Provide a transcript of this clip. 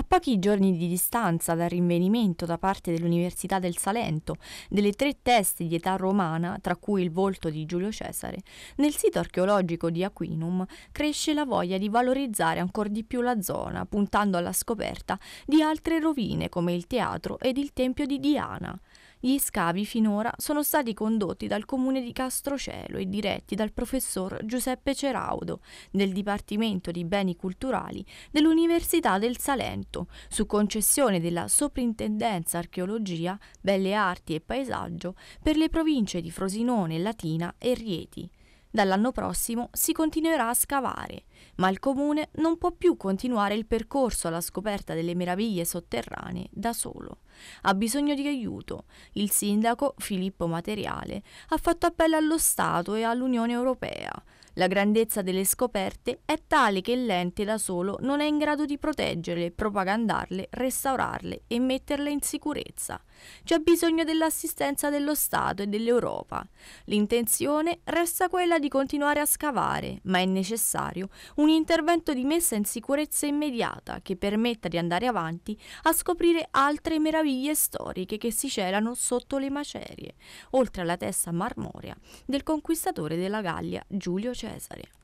A pochi giorni di distanza dal rinvenimento da parte dell'Università del Salento delle tre teste di età romana, tra cui il volto di Giulio Cesare, nel sito archeologico di Aquinum cresce la voglia di valorizzare ancora di più la zona, puntando alla scoperta di altre rovine come il teatro ed il tempio di Diana. Gli scavi finora sono stati condotti dal comune di Castrocelo e diretti dal professor Giuseppe Ceraudo del Dipartimento di Beni Culturali dell'Università del Salento, su concessione della Soprintendenza Archeologia, Belle Arti e Paesaggio per le province di Frosinone, Latina e Rieti Dall'anno prossimo si continuerà a scavare, ma il comune non può più continuare il percorso alla scoperta delle meraviglie sotterranee da solo. Ha bisogno di aiuto. Il sindaco Filippo Materiale ha fatto appello allo Stato e all'Unione Europea la grandezza delle scoperte è tale che l'ente da solo non è in grado di proteggerle, propagandarle, restaurarle e metterle in sicurezza. C'è bisogno dell'assistenza dello Stato e dell'Europa. L'intenzione resta quella di continuare a scavare, ma è necessario un intervento di messa in sicurezza immediata che permetta di andare avanti a scoprire altre meraviglie storiche che si celano sotto le macerie, oltre alla testa marmorea del conquistatore della Gallia Giulio Cesare. jag i Sverige.